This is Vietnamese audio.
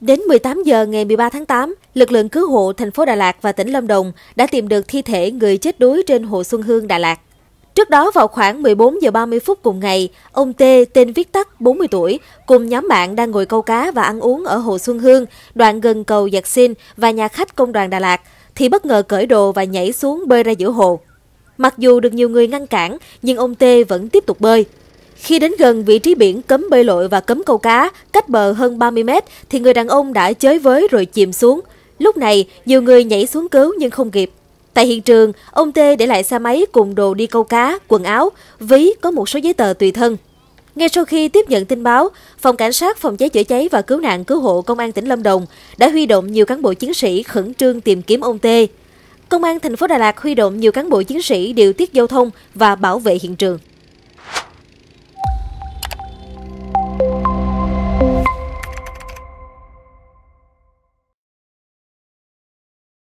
Đến 18 giờ ngày 13 tháng 8, lực lượng cứu hộ thành phố Đà Lạt và tỉnh Lâm Đồng đã tìm được thi thể người chết đuối trên hồ Xuân Hương, Đà Lạt. Trước đó vào khoảng 14 giờ 30 phút cùng ngày, ông T, tên viết tắt 40 tuổi, cùng nhóm bạn đang ngồi câu cá và ăn uống ở hồ Xuân Hương, đoạn gần cầu Giạc Sinh và nhà khách công đoàn Đà Lạt, thì bất ngờ cởi đồ và nhảy xuống bơi ra giữa hồ. Mặc dù được nhiều người ngăn cản, nhưng ông T vẫn tiếp tục bơi. Khi đến gần vị trí biển cấm bơi lội và cấm câu cá, cách bờ hơn 30 mét, thì người đàn ông đã chới với rồi chìm xuống. Lúc này, nhiều người nhảy xuống cứu nhưng không kịp. Tại hiện trường, ông Tê để lại xe máy cùng đồ đi câu cá, quần áo, ví có một số giấy tờ tùy thân. Ngay sau khi tiếp nhận tin báo, Phòng Cảnh sát Phòng cháy chữa cháy và Cứu nạn Cứu hộ Công an tỉnh Lâm Đồng đã huy động nhiều cán bộ chiến sĩ khẩn trương tìm kiếm ông Tê. Công an thành phố Đà Lạt huy động nhiều cán bộ chiến sĩ điều tiết giao thông và bảo vệ hiện trường.